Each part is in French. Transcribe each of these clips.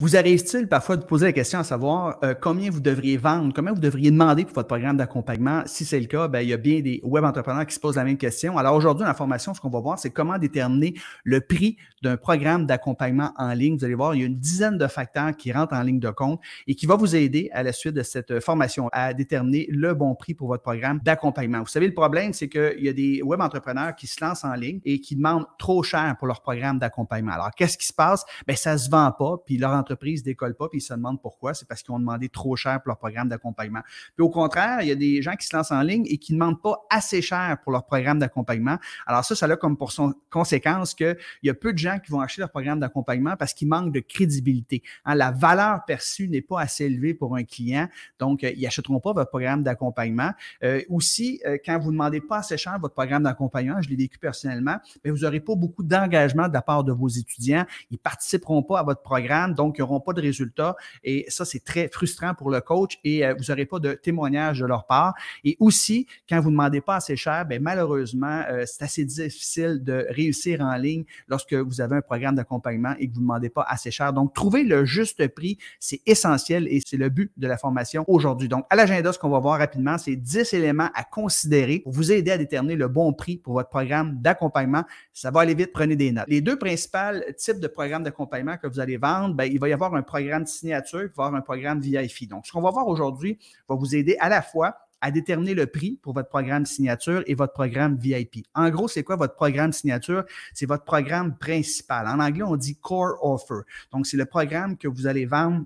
Vous arrive-t-il parfois de poser la question à savoir euh, combien vous devriez vendre, combien vous devriez demander pour votre programme d'accompagnement? Si c'est le cas, ben, il y a bien des web entrepreneurs qui se posent la même question. Alors aujourd'hui, dans la formation, ce qu'on va voir, c'est comment déterminer le prix d'un programme d'accompagnement en ligne. Vous allez voir, il y a une dizaine de facteurs qui rentrent en ligne de compte et qui va vous aider à la suite de cette euh, formation à déterminer le bon prix pour votre programme d'accompagnement. Vous savez, le problème, c'est qu'il y a des web entrepreneurs qui se lancent en ligne et qui demandent trop cher pour leur programme d'accompagnement. Alors, qu'est-ce qui se passe? Bien, ça se vend pas, puis leur entreprises ne décollent pas, puis ils se demandent pourquoi. C'est parce qu'ils ont demandé trop cher pour leur programme d'accompagnement. Puis au contraire, il y a des gens qui se lancent en ligne et qui ne demandent pas assez cher pour leur programme d'accompagnement. Alors ça, ça a comme pour son conséquence qu'il y a peu de gens qui vont acheter leur programme d'accompagnement parce qu'ils manquent de crédibilité. Hein, la valeur perçue n'est pas assez élevée pour un client, donc euh, ils n'achèteront pas votre programme d'accompagnement. Euh, aussi, euh, quand vous ne demandez pas assez cher votre programme d'accompagnement, je l'ai vécu personnellement, mais vous n'aurez pas beaucoup d'engagement de la part de vos étudiants. Ils ne participeront pas à votre programme, donc qui n'auront pas de résultats. Et ça, c'est très frustrant pour le coach et euh, vous n'aurez pas de témoignage de leur part. Et aussi, quand vous ne demandez pas assez cher, bien, malheureusement, euh, c'est assez difficile de réussir en ligne lorsque vous avez un programme d'accompagnement et que vous ne demandez pas assez cher. Donc, trouver le juste prix, c'est essentiel et c'est le but de la formation aujourd'hui. Donc, à l'agenda, ce qu'on va voir rapidement, c'est 10 éléments à considérer pour vous aider à déterminer le bon prix pour votre programme d'accompagnement. Ça va aller vite, prenez des notes. Les deux principaux types de programmes d'accompagnement que vous allez vendre, bien, il va y avoir un programme de signature, voire un programme VIP. Donc, ce qu'on va voir aujourd'hui va vous aider à la fois à déterminer le prix pour votre programme signature et votre programme VIP. En gros, c'est quoi votre programme signature? C'est votre programme principal. En anglais, on dit core offer. Donc, c'est le programme que vous allez vendre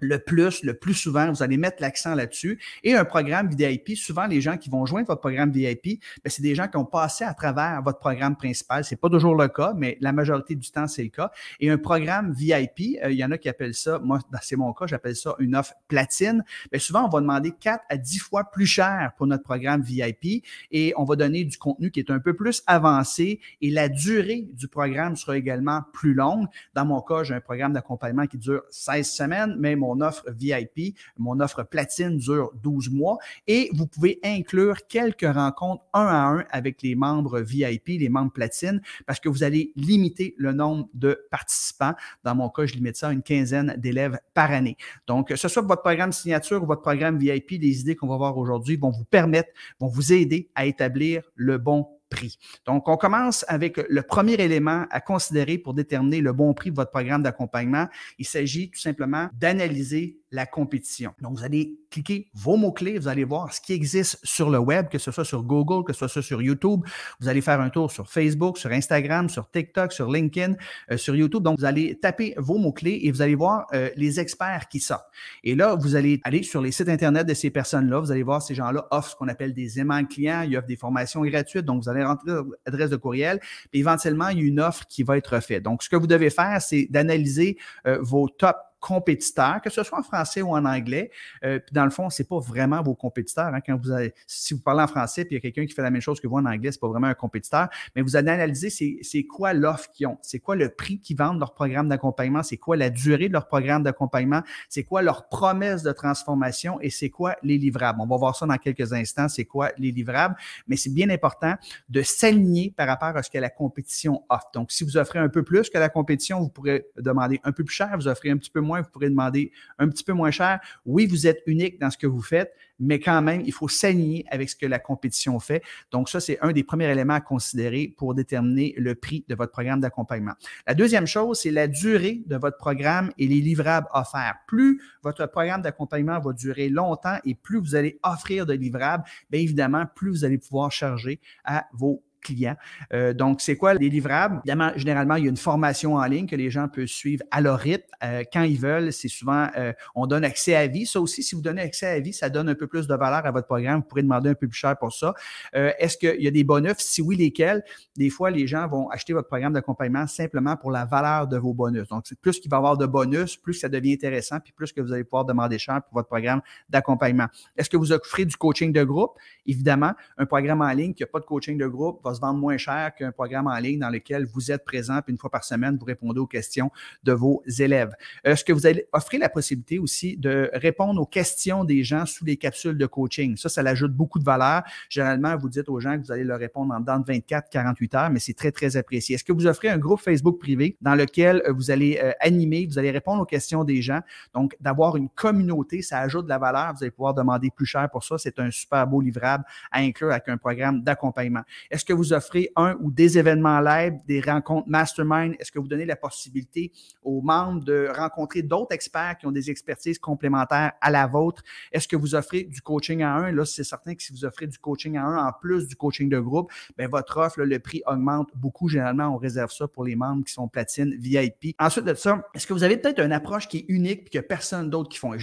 le plus, le plus souvent. Vous allez mettre l'accent là-dessus. Et un programme VIP, souvent, les gens qui vont joindre votre programme VIP, ben, c'est des gens qui ont passé à travers votre programme principal. C'est pas toujours le cas, mais la majorité du temps, c'est le cas. Et un programme VIP, euh, il y en a qui appellent ça, moi, c'est mon cas, j'appelle ça une offre platine. Mais ben, souvent, on va demander 4 à 10 fois plus cher pour notre programme VIP et on va donner du contenu qui est un peu plus avancé et la durée du programme sera également plus longue. Dans mon cas, j'ai un programme d'accompagnement qui dure 16 semaines, mais mon mon offre VIP, mon offre platine dure 12 mois et vous pouvez inclure quelques rencontres un à un avec les membres VIP, les membres platine, parce que vous allez limiter le nombre de participants. Dans mon cas, je limite ça à une quinzaine d'élèves par année. Donc, que ce soit votre programme signature ou votre programme VIP, les idées qu'on va voir aujourd'hui vont vous permettre, vont vous aider à établir le bon prix. Donc, on commence avec le premier élément à considérer pour déterminer le bon prix de votre programme d'accompagnement. Il s'agit tout simplement d'analyser la compétition. Donc, vous allez cliquer vos mots-clés, vous allez voir ce qui existe sur le web, que ce soit sur Google, que ce soit sur YouTube. Vous allez faire un tour sur Facebook, sur Instagram, sur TikTok, sur LinkedIn, euh, sur YouTube. Donc, vous allez taper vos mots-clés et vous allez voir euh, les experts qui sortent. Et là, vous allez aller sur les sites Internet de ces personnes-là. Vous allez voir ces gens-là offrent ce qu'on appelle des aimants clients. Ils offrent des formations gratuites. Donc, vous allez rentrer adresse de courriel, puis éventuellement, il y a une offre qui va être faite. Donc, ce que vous devez faire, c'est d'analyser euh, vos top compétiteurs, que ce soit en français ou en anglais. Euh, puis dans le fond, ce c'est pas vraiment vos compétiteurs. Hein. quand vous si vous parlez en français, puis il y a quelqu'un qui fait la même chose que vous en anglais, ce n'est pas vraiment un compétiteur. Mais vous allez analyser c'est quoi l'offre qu'ils ont, c'est quoi le prix qu'ils vendent leur programme d'accompagnement, c'est quoi la durée de leur programme d'accompagnement, c'est quoi leur promesse de transformation et c'est quoi les livrables. On va voir ça dans quelques instants, c'est quoi les livrables. Mais c'est bien important de s'aligner par rapport à ce que la compétition offre. Donc, si vous offrez un peu plus que la compétition, vous pourrez demander un peu plus cher, vous offrez un petit peu moins moins, vous pourrez demander un petit peu moins cher. Oui, vous êtes unique dans ce que vous faites, mais quand même, il faut s'aligner avec ce que la compétition fait. Donc, ça, c'est un des premiers éléments à considérer pour déterminer le prix de votre programme d'accompagnement. La deuxième chose, c'est la durée de votre programme et les livrables offerts. Plus votre programme d'accompagnement va durer longtemps et plus vous allez offrir de livrables, bien évidemment, plus vous allez pouvoir charger à vos clients. Euh, donc, c'est quoi les livrables? Évidemment, généralement, il y a une formation en ligne que les gens peuvent suivre à leur rythme euh, quand ils veulent. C'est souvent, euh, on donne accès à vie. Ça aussi, si vous donnez accès à vie, ça donne un peu plus de valeur à votre programme. Vous pourrez demander un peu plus cher pour ça. Est-ce qu'il y a des bonus? Si oui, lesquels? Des fois, les gens vont acheter votre programme d'accompagnement simplement pour la valeur de vos bonus. Donc, plus qu'il va y avoir de bonus, plus ça devient intéressant, puis plus que vous allez pouvoir demander cher pour votre programme d'accompagnement. Est-ce que vous offrez du coaching de groupe? Évidemment, un programme en ligne qui n'a pas de coaching de groupe va se vendre moins cher qu'un programme en ligne dans lequel vous êtes présent, puis une fois par semaine, vous répondez aux questions de vos élèves. Est-ce euh, que vous allez offrir la possibilité aussi de répondre aux questions des gens sous les capsules de coaching? Ça, ça l'ajoute beaucoup de valeur. Généralement, vous dites aux gens que vous allez leur répondre en dedans de 24, 48 heures, mais c'est très, très apprécié. Est-ce que vous offrez un groupe Facebook privé dans lequel euh, vous allez euh, animer, vous allez répondre aux questions des gens? Donc, d'avoir une communauté, ça ajoute de la valeur. Vous allez pouvoir demander plus cher pour ça. C'est un super beau livrable à inclure avec un programme d'accompagnement. Est-ce que vous offrez un ou des événements live, des rencontres mastermind? Est-ce que vous donnez la possibilité aux membres de rencontrer d'autres experts qui ont des expertises complémentaires à la vôtre? Est-ce que vous offrez du coaching à un? Là, c'est certain que si vous offrez du coaching à un en plus du coaching de groupe, bien, votre offre, le prix augmente beaucoup. Généralement, on réserve ça pour les membres qui sont platine VIP. Ensuite de ça, est-ce que vous avez peut-être une approche qui est unique et que personne d'autre qui font?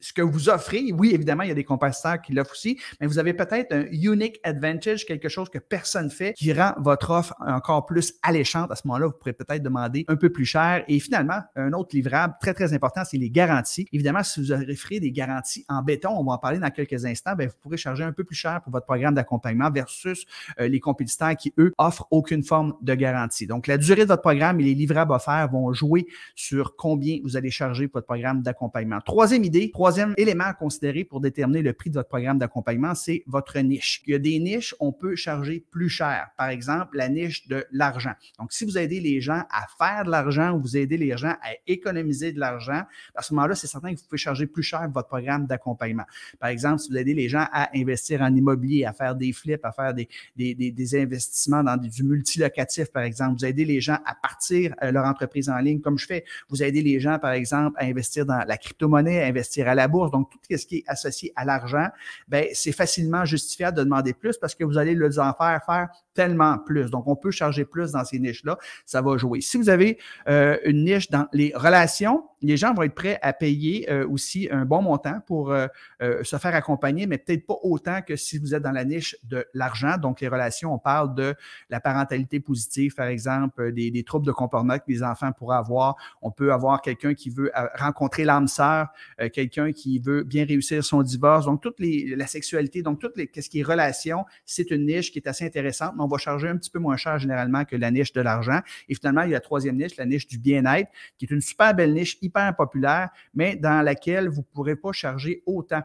Ce que vous offrez, oui, évidemment, il y a des compétiteurs qui l'offrent aussi, mais vous avez peut-être un unique advantage, quelque chose que personne ne fait qui rend votre offre encore plus alléchante. À ce moment-là, vous pourrez peut-être demander un peu plus cher. Et finalement, un autre livrable très, très important, c'est les garanties. Évidemment, si vous offrez des garanties en béton, on va en parler dans quelques instants, ben, vous pourrez charger un peu plus cher pour votre programme d'accompagnement versus euh, les compétiteurs qui, eux, offrent aucune forme de garantie. Donc, la durée de votre programme et les livrables offerts vont jouer sur combien vous allez charger pour votre programme d'accompagnement. Troisième idée, troisième élément à considérer pour déterminer le prix de votre programme d'accompagnement, c'est votre niche. Il y a des niches, on peut charger plus cher. Par exemple, la niche de l'argent. Donc, si vous aidez les gens à faire de l'argent ou vous aidez les gens à économiser de l'argent, à ce moment-là, c'est certain que vous pouvez charger plus cher votre programme d'accompagnement. Par exemple, si vous aidez les gens à investir en immobilier, à faire des flips, à faire des, des, des, investissements dans du multilocatif, par exemple, vous aidez les gens à partir euh, leur entreprise en ligne, comme je fais. Vous aidez les gens, par exemple, à investir dans la crypto-monnaie, à investir à la bourse. Donc, tout ce qui est associé à l'argent, ben, c'est facilement justifiable de demander plus parce que vous allez les en faire faire tellement plus. Donc, on peut charger plus dans ces niches-là. Ça va jouer. Si vous avez euh, une niche dans les relations, les gens vont être prêts à payer euh, aussi un bon montant pour euh, se faire accompagner, mais peut-être pas autant que si vous êtes dans la niche de l'argent. Donc, les relations, on parle de la parentalité positive, par exemple, des, troubles de comportement que les enfants pourraient avoir. On peut avoir quelqu'un qui veut rencontrer l'âme sœur, quelqu'un qui veut bien réussir son divorce. Donc, toute la sexualité, donc, tout ce qui est relations, c'est une niche qui est assez intéressante on va charger un petit peu moins cher généralement que la niche de l'argent. Et finalement, il y a la troisième niche, la niche du bien-être, qui est une super belle niche, hyper populaire, mais dans laquelle vous ne pourrez pas charger autant.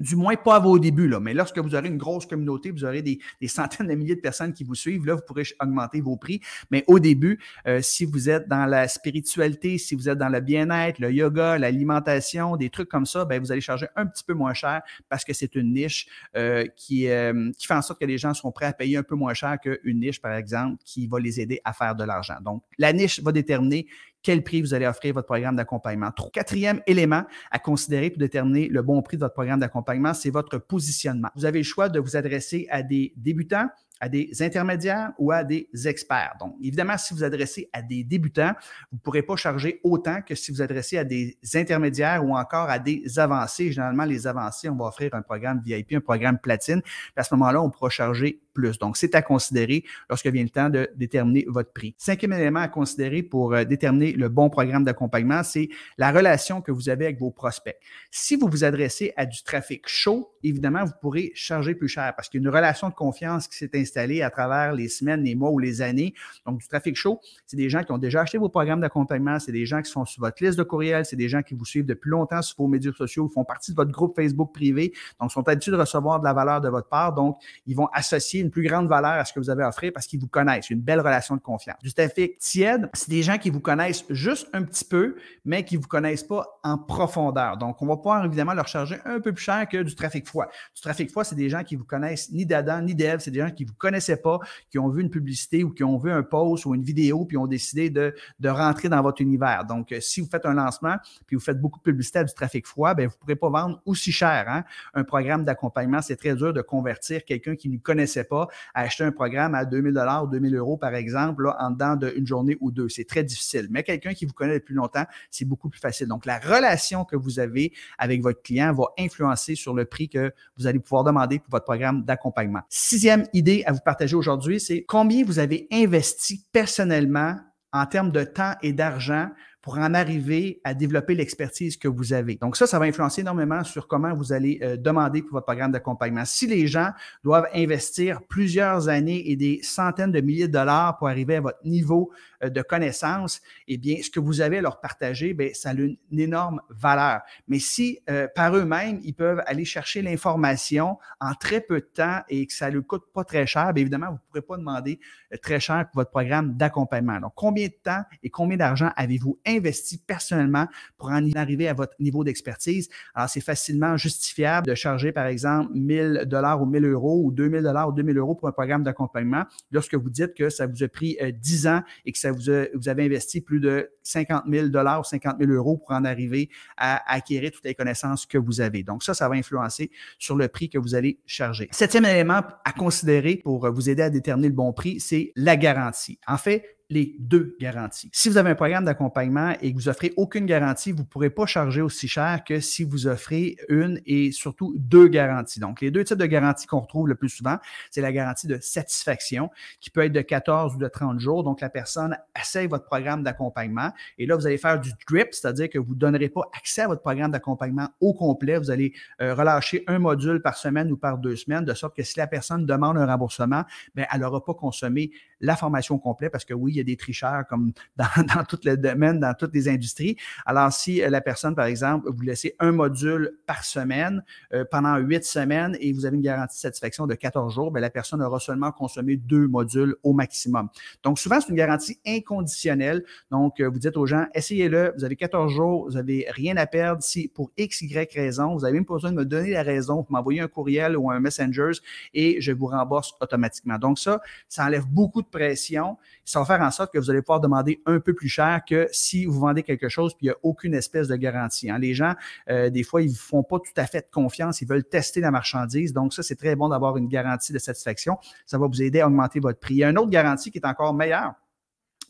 Du moins, pas à vos débuts, là. mais lorsque vous aurez une grosse communauté, vous aurez des, centaines de milliers de personnes qui vous suivent, là, vous pourrez augmenter vos prix. Mais au début, euh, si vous êtes dans la spiritualité, si vous êtes dans le bien-être, le yoga, l'alimentation, des trucs comme ça, bien, vous allez charger un petit peu moins cher parce que c'est une niche euh, qui, euh, qui fait en sorte que les gens seront prêts à payer un peu moins cher qu'une niche, par exemple, qui va les aider à faire de l'argent. Donc, la niche va déterminer quel prix vous allez offrir votre programme d'accompagnement. Quatrième élément à considérer pour déterminer le bon prix de votre programme d'accompagnement, c'est votre positionnement. Vous avez le choix de vous adresser à des débutants, à des intermédiaires ou à des experts. Donc, évidemment, si vous adressez à des débutants, vous ne pourrez pas charger autant que si vous adressez à des intermédiaires ou encore à des avancés. Généralement, les avancés, on va offrir un programme VIP, un programme platine. À ce moment-là, on pourra charger plus. Donc, c'est à considérer lorsque vient le temps de déterminer votre prix. Cinquième élément à considérer pour euh, déterminer le bon programme d'accompagnement, c'est la relation que vous avez avec vos prospects. Si vous vous adressez à du trafic chaud, évidemment, vous pourrez charger plus cher parce qu'il y a une relation de confiance qui s'est installée à travers les semaines, les mois ou les années. Donc, du trafic chaud, c'est des gens qui ont déjà acheté vos programmes d'accompagnement, c'est des gens qui sont sur votre liste de courriels, c'est des gens qui vous suivent depuis longtemps sur vos médias sociaux, font partie de votre groupe Facebook privé, donc sont habitués de recevoir de la valeur de votre part. Donc, ils vont associer une plus grande valeur à ce que vous avez à parce qu'ils vous connaissent, une belle relation de confiance. Du trafic tiède, c'est des gens qui vous connaissent juste un petit peu, mais qui ne vous connaissent pas en profondeur. Donc, on va pouvoir évidemment leur charger un peu plus cher que du trafic froid. Du trafic froid, c'est des gens qui vous connaissent ni d'Adam ni d'Eve. c'est des gens qui ne vous connaissaient pas, qui ont vu une publicité ou qui ont vu un post ou une vidéo, puis ont décidé de, de rentrer dans votre univers. Donc, euh, si vous faites un lancement, puis vous faites beaucoup de publicité à du trafic froid, bien, vous ne pourrez pas vendre aussi cher. Hein. Un programme d'accompagnement, c'est très dur de convertir quelqu'un qui ne connaissait pas acheter un programme à 2000 dollars, 2000 euros par exemple, en dedans d'une journée ou deux. C'est très difficile. Mais quelqu'un qui vous connaît depuis longtemps, c'est beaucoup plus facile. Donc, la relation que vous avez avec votre client va influencer sur le prix que vous allez pouvoir demander pour votre programme d'accompagnement. Sixième idée à vous partager aujourd'hui, c'est combien vous avez investi personnellement en termes de temps et d'argent pour en arriver à développer l'expertise que vous avez. Donc ça, ça va influencer énormément sur comment vous allez euh, demander pour votre programme d'accompagnement. Si les gens doivent investir plusieurs années et des centaines de milliers de dollars pour arriver à votre niveau euh, de connaissance, eh bien, ce que vous avez à leur partager, bien, ça a une, énorme valeur. Mais si euh, par eux-mêmes, ils peuvent aller chercher l'information en très peu de temps et que ça ne leur coûte pas très cher, bien évidemment, vous ne pourrez pas demander très cher pour votre programme d'accompagnement. Donc, combien de temps et combien d'argent avez-vous investi investi personnellement pour en arriver à votre niveau d'expertise. Alors, c'est facilement justifiable de charger, par exemple, 1000 dollars ou 1000 euros ou 2000 dollars ou 2000 euros pour un programme d'accompagnement lorsque vous dites que ça vous a pris 10 euh, ans et que ça vous, vous avez investi plus de 50 000 dollars ou 50 000 euros pour en arriver à acquérir toutes les connaissances que vous avez. Donc, ça, ça va influencer sur le prix que vous allez charger. Septième élément à considérer pour vous aider à déterminer le bon prix, c'est la garantie. En fait, les deux garanties. Si vous avez un programme d'accompagnement et que vous offrez aucune garantie, vous ne pourrez pas charger aussi cher que si vous offrez une et surtout deux garanties. Donc, les deux types de garanties qu'on retrouve le plus souvent, c'est la garantie de satisfaction qui peut être de 14 ou de 30 jours. Donc, la personne essaye votre programme d'accompagnement et là, vous allez faire du drip, c'est-à-dire que vous ne donnerez pas accès à votre programme d'accompagnement au complet. Vous allez euh, relâcher un module par semaine ou par deux semaines, de sorte que si la personne demande un remboursement, mais ben, elle n'aura pas consommé la formation complète parce que oui, il y a des tricheurs comme dans, dans tout le domaine, dans toutes les industries. Alors, si euh, la personne, par exemple, vous laissez un module par semaine euh, pendant huit semaines et vous avez une garantie de satisfaction de 14 jours, mais ben, la personne aura seulement consommé deux modules au maximum. Donc, souvent, c'est une garantie inconditionnelle. Donc, euh, vous dites aux gens, essayez-le, vous avez 14 jours, vous n'avez rien à perdre. Si pour X, Y raison, vous avez même pas besoin de me donner la raison, vous m'envoyez un courriel ou un messenger et je vous rembourse automatiquement. Donc, ça, ça enlève beaucoup de pression, ça va faire en sorte que vous allez pouvoir demander un peu plus cher que si vous vendez quelque chose puis il n'y a aucune espèce de garantie. Hein. Les gens, euh, des fois, ils ne font pas tout à fait de confiance, ils veulent tester la marchandise. Donc, ça, c'est très bon d'avoir une garantie de satisfaction. Ça va vous aider à augmenter votre prix. Il y a une autre garantie qui est encore meilleure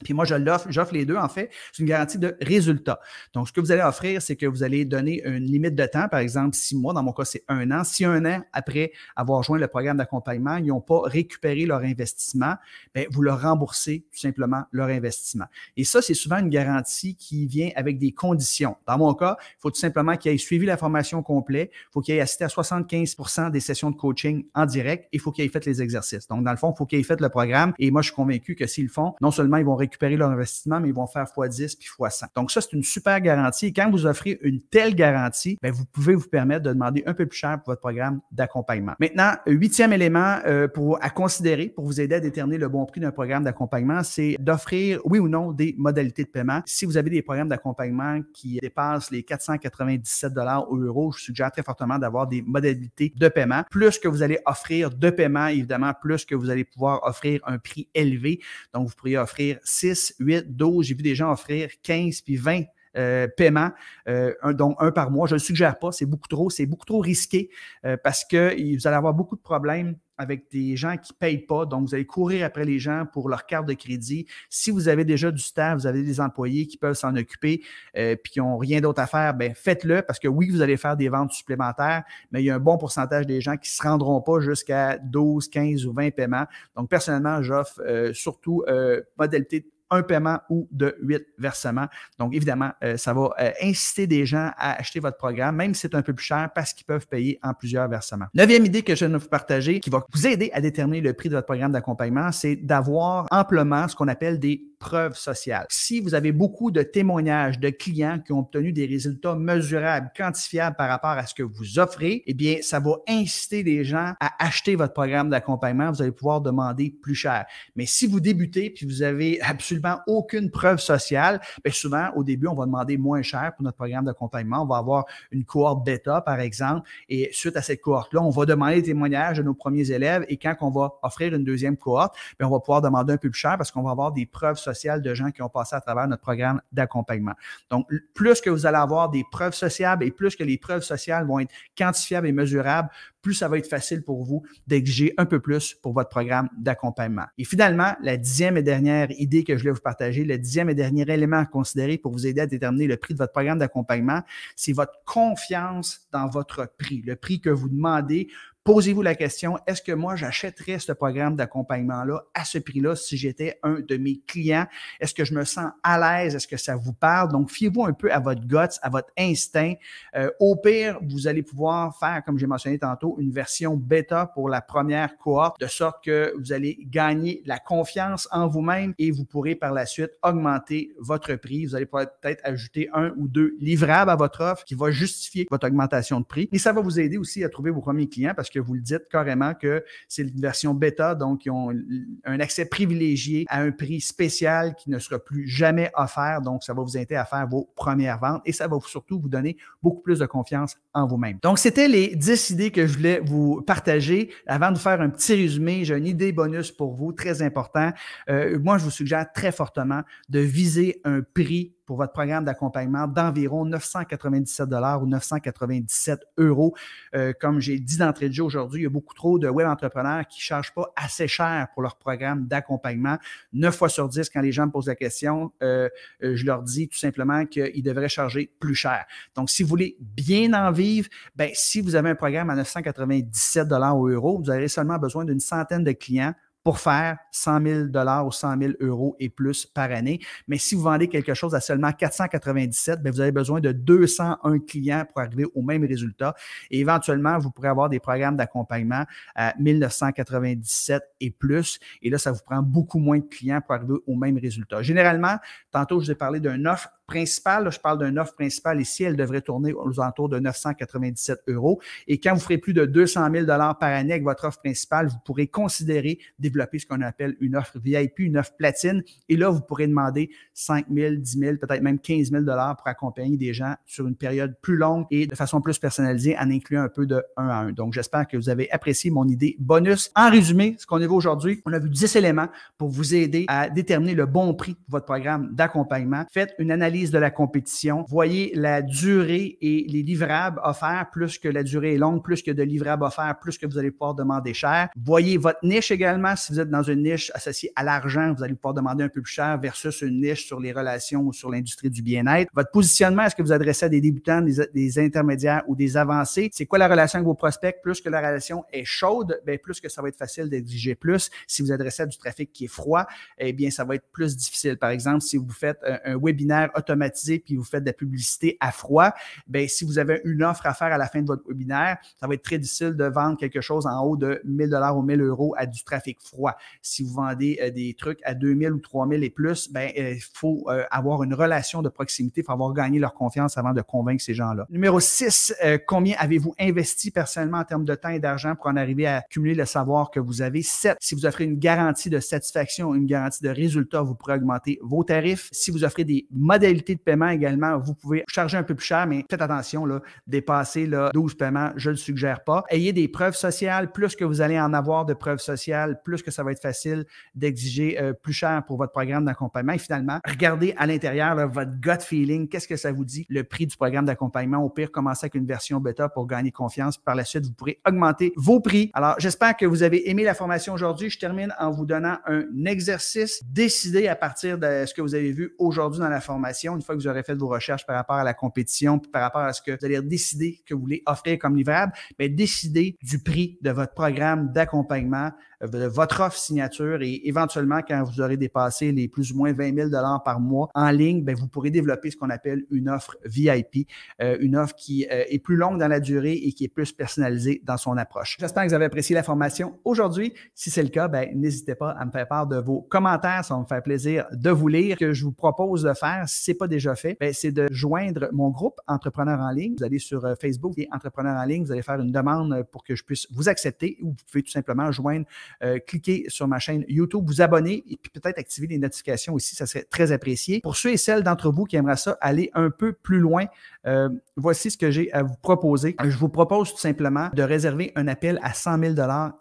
puis moi, je l'offre, j'offre les deux, en fait. C'est une garantie de résultat. Donc, ce que vous allez offrir, c'est que vous allez donner une limite de temps, par exemple, six mois. Dans mon cas, c'est un an. Si un an après avoir joint le programme d'accompagnement, ils n'ont pas récupéré leur investissement, bien, vous leur remboursez tout simplement leur investissement. Et ça, c'est souvent une garantie qui vient avec des conditions. Dans mon cas, il faut tout simplement qu'ils aient suivi la formation complète, il faut qu'ils aient assisté à 75 des sessions de coaching en direct il faut qu'ils aient fait les exercices. Donc, dans le fond, il faut qu'ils aient fait le programme. Et moi, je suis convaincu que s'ils le font, non seulement ils vont récupérer leur investissement, mais ils vont faire x10 puis x100. Donc, ça, c'est une super garantie. Et quand vous offrez une telle garantie, ben, vous pouvez vous permettre de demander un peu plus cher pour votre programme d'accompagnement. Maintenant, huitième élément euh, à considérer pour vous aider à déterminer le bon prix d'un programme d'accompagnement, c'est d'offrir, oui ou non, des modalités de paiement. Si vous avez des programmes d'accompagnement qui dépassent les 497 dollars euros, euros je suggère très fortement d'avoir des modalités de paiement. Plus que vous allez offrir de paiement, évidemment, plus que vous allez pouvoir offrir un prix élevé. Donc, vous pourriez offrir 6, 8, 12. J'ai vu des gens offrir 15 puis 20 euh, euh, un, donc un par mois. Je ne le suggère pas, c'est beaucoup trop, c'est beaucoup trop risqué euh, parce que vous allez avoir beaucoup de problèmes avec des gens qui ne payent pas. Donc, vous allez courir après les gens pour leur carte de crédit. Si vous avez déjà du staff, vous avez des employés qui peuvent s'en occuper et euh, puis qui n'ont rien d'autre à faire, ben faites-le parce que oui, vous allez faire des ventes supplémentaires, mais il y a un bon pourcentage des gens qui ne se rendront pas jusqu'à 12, 15 ou 20 paiements. Donc, personnellement, j'offre surtout euh, modalité un paiement ou de huit versements. Donc, évidemment, euh, ça va euh, inciter des gens à acheter votre programme, même si c'est un peu plus cher, parce qu'ils peuvent payer en plusieurs versements. Neuvième idée que je viens de vous partager, qui va vous aider à déterminer le prix de votre programme d'accompagnement, c'est d'avoir amplement ce qu'on appelle des preuve sociale. Si vous avez beaucoup de témoignages de clients qui ont obtenu des résultats mesurables, quantifiables par rapport à ce que vous offrez, eh bien, ça va inciter les gens à acheter votre programme d'accompagnement. Vous allez pouvoir demander plus cher. Mais si vous débutez puis vous avez absolument aucune preuve sociale, bien souvent, au début, on va demander moins cher pour notre programme d'accompagnement. On va avoir une cohorte bêta, par exemple, et suite à cette cohorte-là, on va demander des témoignages de nos premiers élèves et quand on va offrir une deuxième cohorte, bien, on va pouvoir demander un peu plus cher parce qu'on va avoir des preuves sociales de gens qui ont passé à travers notre programme d'accompagnement. Donc, plus que vous allez avoir des preuves sociables et plus que les preuves sociales vont être quantifiables et mesurables, plus ça va être facile pour vous d'exiger un peu plus pour votre programme d'accompagnement. Et finalement, la dixième et dernière idée que je voulais vous partager, le dixième et dernier élément à considérer pour vous aider à déterminer le prix de votre programme d'accompagnement, c'est votre confiance dans votre prix, le prix que vous demandez Posez-vous la question, est-ce que moi j'achèterais ce programme d'accompagnement-là à ce prix-là si j'étais un de mes clients? Est-ce que je me sens à l'aise? Est-ce que ça vous parle? Donc, fiez-vous un peu à votre guts, à votre instinct. Euh, au pire, vous allez pouvoir faire, comme j'ai mentionné tantôt, une version bêta pour la première cohorte, de sorte que vous allez gagner la confiance en vous-même et vous pourrez par la suite augmenter votre prix. Vous allez peut-être ajouter un ou deux livrables à votre offre qui va justifier votre augmentation de prix. Et ça va vous aider aussi à trouver vos premiers clients parce que que vous le dites carrément que c'est une version bêta, donc ils ont un accès privilégié à un prix spécial qui ne sera plus jamais offert. Donc, ça va vous aider à faire vos premières ventes et ça va surtout vous donner beaucoup plus de confiance en vous-même. Donc, c'était les 10 idées que je voulais vous partager. Avant de faire un petit résumé, j'ai une idée bonus pour vous, très important. Euh, moi, je vous suggère très fortement de viser un prix pour votre programme d'accompagnement d'environ 997 ou 997 euros. Euh, comme j'ai dit d'entrée de jeu aujourd'hui, il y a beaucoup trop de web entrepreneurs qui ne chargent pas assez cher pour leur programme d'accompagnement. Neuf fois sur dix, quand les gens me posent la question, euh, euh, je leur dis tout simplement qu'ils devraient charger plus cher. Donc, si vous voulez bien en vivre, ben, si vous avez un programme à 997 ou euros, vous aurez seulement besoin d'une centaine de clients pour faire 100 000 dollars ou 100 000 euros et plus par année. Mais si vous vendez quelque chose à seulement 497, ben vous avez besoin de 201 clients pour arriver au même résultat. Et éventuellement, vous pourrez avoir des programmes d'accompagnement à 1997 et plus. Et là, ça vous prend beaucoup moins de clients pour arriver au même résultat. Généralement, tantôt, je vous ai parlé d'un offre principale, je parle d'une offre principale ici, elle devrait tourner aux alentours de 997 euros. Et quand vous ferez plus de 200 000 par année avec votre offre principale, vous pourrez considérer développer ce qu'on appelle une offre VIP, une offre platine. Et là, vous pourrez demander 5 000, 10 000, peut-être même 15 000 pour accompagner des gens sur une période plus longue et de façon plus personnalisée en incluant un peu de 1 à 1. Donc, j'espère que vous avez apprécié mon idée bonus. En résumé, ce qu'on a vu aujourd'hui, on a vu 10 éléments pour vous aider à déterminer le bon prix pour votre programme d'accompagnement. Faites une analyse de la compétition. Voyez la durée et les livrables offerts, plus que la durée est longue, plus que de livrables offerts, plus que vous allez pouvoir demander cher. Voyez votre niche également. Si vous êtes dans une niche associée à l'argent, vous allez pouvoir demander un peu plus cher versus une niche sur les relations ou sur l'industrie du bien-être. Votre positionnement, est-ce que vous adressez à des débutants, des, intermédiaires ou des avancés? C'est quoi la relation avec vos prospects? Plus que la relation est chaude, bien plus que ça va être facile d'exiger plus. Si vous adressez à du trafic qui est froid, eh bien, ça va être plus difficile. Par exemple, si vous faites un, un webinaire automatisé puis vous faites de la publicité à froid, bien, si vous avez une offre à faire à la fin de votre webinaire, ça va être très difficile de vendre quelque chose en haut de 1000 dollars ou 1000 euros à du trafic froid. Si vous vendez euh, des trucs à 2000 ou 3000 et plus, ben il euh, faut euh, avoir une relation de proximité, il faut avoir gagné leur confiance avant de convaincre ces gens-là. Numéro 6, combien avez-vous investi personnellement en termes de temps et d'argent pour en arriver à cumuler le savoir que vous avez? 7, si vous offrez une garantie de satisfaction, une garantie de résultat, vous pourrez augmenter vos tarifs. Si vous offrez des modèles de paiement également, vous pouvez charger un peu plus cher, mais faites attention, là, dépasser là, 12 paiements, je ne le suggère pas. Ayez des preuves sociales, plus que vous allez en avoir de preuves sociales, plus que ça va être facile d'exiger euh, plus cher pour votre programme d'accompagnement. Et finalement, regardez à l'intérieur votre gut feeling, qu'est-ce que ça vous dit, le prix du programme d'accompagnement. Au pire, commencez avec une version bêta pour gagner confiance. Par la suite, vous pourrez augmenter vos prix. Alors, j'espère que vous avez aimé la formation aujourd'hui. Je termine en vous donnant un exercice décidé à partir de ce que vous avez vu aujourd'hui dans la formation une fois que vous aurez fait vos recherches par rapport à la compétition, par rapport à ce que vous allez décider que vous voulez offrir comme livrable, mais ben, décidez du prix de votre programme d'accompagnement euh, votre offre signature et éventuellement, quand vous aurez dépassé les plus ou moins 20 000 par mois en ligne, ben, vous pourrez développer ce qu'on appelle une offre VIP, euh, une offre qui euh, est plus longue dans la durée et qui est plus personnalisée dans son approche. J'espère que vous avez apprécié la formation aujourd'hui. Si c'est le cas, ben, n'hésitez pas à me faire part de vos commentaires. Ça va me faire plaisir de vous lire. Ce que je vous propose de faire, si ce n'est pas déjà fait, ben, c'est de joindre mon groupe Entrepreneurs en ligne. Vous allez sur Facebook et Entrepreneurs en ligne, vous allez faire une demande pour que je puisse vous accepter ou vous pouvez tout simplement joindre euh, cliquez cliquer sur ma chaîne YouTube, vous abonner et puis peut-être activer les notifications aussi. Ça serait très apprécié. Pour ceux et celles d'entre vous qui aimeraient ça aller un peu plus loin, euh, voici ce que j'ai à vous proposer. Je vous propose tout simplement de réserver un appel à 100 000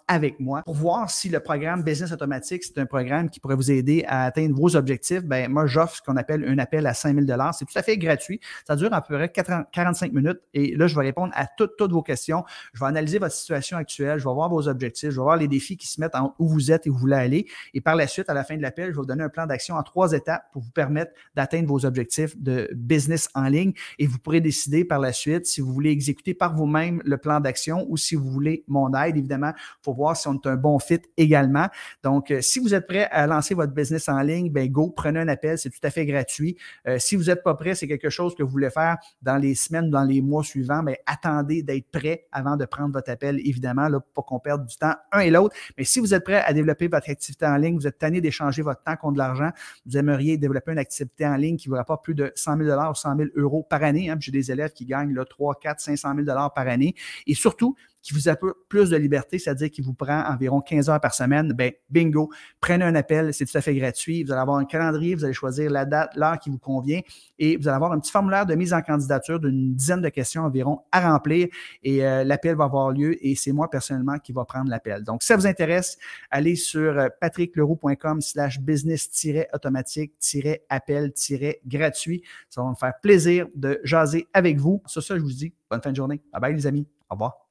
avec moi pour voir si le programme Business Automatique, c'est un programme qui pourrait vous aider à atteindre vos objectifs. Ben, moi, j'offre ce qu'on appelle un appel à 5 000 C'est tout à fait gratuit. Ça dure à peu près 45 minutes et là, je vais répondre à toutes, toutes vos questions. Je vais analyser votre situation actuelle. Je vais voir vos objectifs. Je vais voir les défis qui se mettent où vous êtes et où vous voulez aller. Et par la suite, à la fin de l'appel, je vais vous donner un plan d'action en trois étapes pour vous permettre d'atteindre vos objectifs de business en ligne. Et vous pourrez décider par la suite si vous voulez exécuter par vous-même le plan d'action ou si vous voulez mon aide, évidemment, pour voir si on est un bon fit également. Donc, euh, si vous êtes prêt à lancer votre business en ligne, ben go, prenez un appel, c'est tout à fait gratuit. Euh, si vous n'êtes pas prêt, c'est quelque chose que vous voulez faire dans les semaines, dans les mois suivants, mais ben, attendez d'être prêt avant de prendre votre appel, évidemment, là, pour qu'on perde du temps un et l'autre. Et si vous êtes prêt à développer votre activité en ligne, vous êtes tanné d'échanger votre temps contre de l'argent, vous aimeriez développer une activité en ligne qui vous rapporte plus de 100 000 ou 100 000 euros par année. Hein, j'ai des élèves qui gagnent 3, 4, 500 000 par année. Et surtout, qui vous apporte plus de liberté, c'est-à-dire qui vous prend environ 15 heures par semaine, ben bingo, prenez un appel, c'est tout à fait gratuit. Vous allez avoir un calendrier, vous allez choisir la date, l'heure qui vous convient et vous allez avoir un petit formulaire de mise en candidature d'une dizaine de questions environ à remplir et euh, l'appel va avoir lieu et c'est moi personnellement qui va prendre l'appel. Donc, si ça vous intéresse, allez sur euh, patrickleroux.com slash business-automatique-appel-gratuit. Ça va me faire plaisir de jaser avec vous. Sur ça, je vous dis bonne fin de journée. Bye bye les amis. Au revoir.